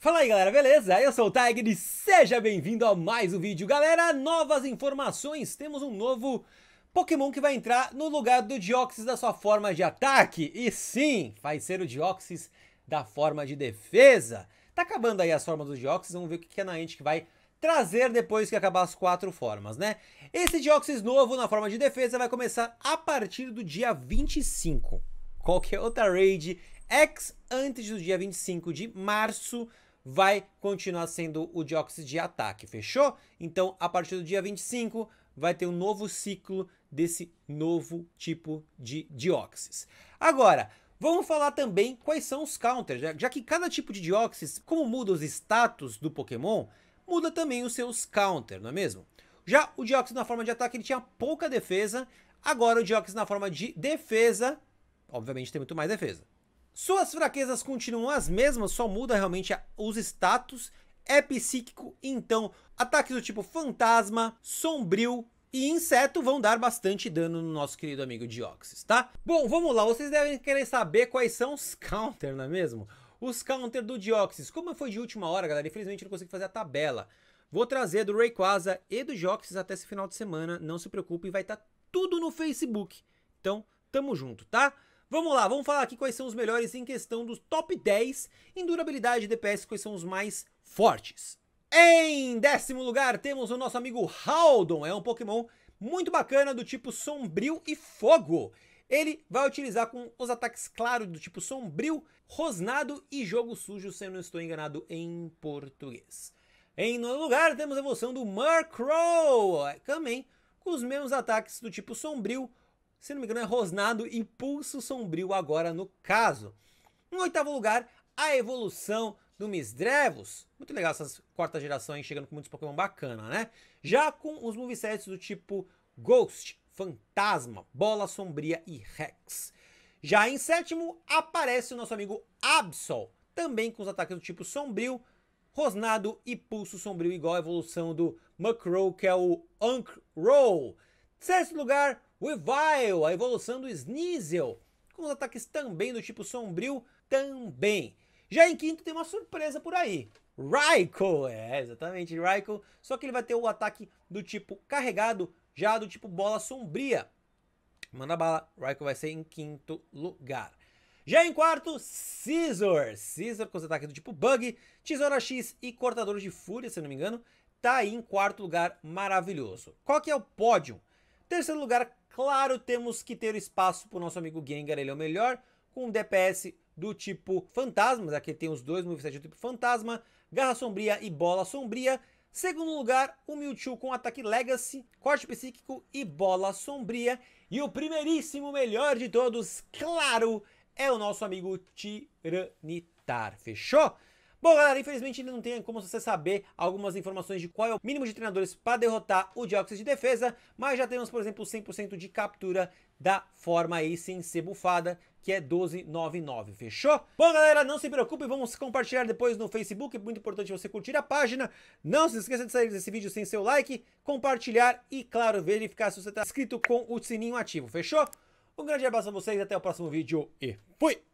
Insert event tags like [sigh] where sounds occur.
Fala aí galera, beleza? Eu sou o Tiger e seja bem-vindo a mais um vídeo. Galera, novas informações, temos um novo Pokémon que vai entrar no lugar do Dióxis da sua forma de ataque. E sim, vai ser o Dióxis da forma de defesa. Tá acabando aí as formas do Dióxis. vamos ver o que é a que vai trazer depois que acabar as quatro formas, né? Esse Dióxis novo na forma de defesa vai começar a partir do dia 25. Qualquer outra raid ex antes do dia 25 de março vai continuar sendo o dióxido de ataque, fechou? Então, a partir do dia 25, vai ter um novo ciclo desse novo tipo de dióxido. Agora, Vamos falar também quais são os counters, já, né? já que cada tipo de dióxido, como muda os status do Pokémon, muda também os seus counters, não é mesmo? Já o dióxido na forma de ataque ele tinha pouca defesa, agora o dióxido na forma de defesa, obviamente tem muito mais defesa. Suas fraquezas continuam as mesmas, só muda realmente os status. É psíquico, então ataques do tipo fantasma, sombrio, e inseto vão dar bastante dano no nosso querido amigo Dioxys, tá? Bom, vamos lá, vocês devem querer saber quais são os [laughs] counter, não é mesmo? Os counter do Dioxys. Como foi de última hora, galera, infelizmente não consegui fazer a tabela. Vou trazer do Rayquaza e do Dioxys até esse final de semana, não se preocupe, vai estar tá tudo no Facebook. Então, tamo junto, tá? Vamos lá, vamos falar aqui quais são os melhores em questão dos top 10 em durabilidade e DPS, quais são os mais fortes. Em décimo lugar temos o nosso amigo Haldon, é um Pokémon muito bacana do tipo Sombrio e Fogo. Ele vai utilizar com os ataques claros do tipo Sombrio, Rosnado e Jogo Sujo, se eu não estou enganado em português. Em nono lugar temos a evolução do Murkrow, também com os mesmos ataques do tipo Sombrio, se não me engano, é Rosnado e Pulso Sombrio agora no caso. Em oitavo lugar, a evolução do Misdrevus. Muito legal essas quarta gerações chegando com muitos Pokémon bacana, né? Já com os movesets do tipo Ghost, Fantasma, Bola Sombria e Rex. Já em sétimo, aparece o nosso amigo Absol, também com os ataques do tipo Sombrio, Rosnado e Pulso Sombrio, igual a evolução do Muckrow, que é o Ankh Roll. Sexto lugar, o Evile, a evolução do Sneasel, com os ataques também do tipo sombrio, também. Já em quinto tem uma surpresa por aí. Raikou, é, exatamente, Raikou, só que ele vai ter o ataque do tipo carregado, já do tipo bola sombria. Manda bala, Raikou vai ser em quinto lugar. Já em quarto, Scissor. Scissor com os ataques do tipo Bug, Tesoura X e Cortador de Fúria, se não me engano. Tá aí em quarto lugar, maravilhoso. Qual que é o pódio? Terceiro lugar, Claro, temos que ter espaço para o nosso amigo Gengar, ele é o melhor, com DPS do tipo fantasmas, aqui tem os dois moveset do tipo fantasma, garra sombria e bola sombria. Segundo lugar, o Mewtwo com ataque Legacy, corte psíquico e bola sombria. E o primeiríssimo melhor de todos, claro, é o nosso amigo Tiranitar, fechou? Bom, galera, infelizmente ainda não tem como você saber algumas informações de qual é o mínimo de treinadores para derrotar o Dioxys de defesa, mas já temos, por exemplo, 100% de captura da forma aí sem ser bufada, que é 1299, fechou? Bom, galera, não se preocupe, vamos compartilhar depois no Facebook, é muito importante você curtir a página. Não se esqueça de sair desse vídeo sem seu like, compartilhar e, claro, verificar se você está inscrito com o sininho ativo, fechou? Um grande abraço a vocês, até o próximo vídeo e fui!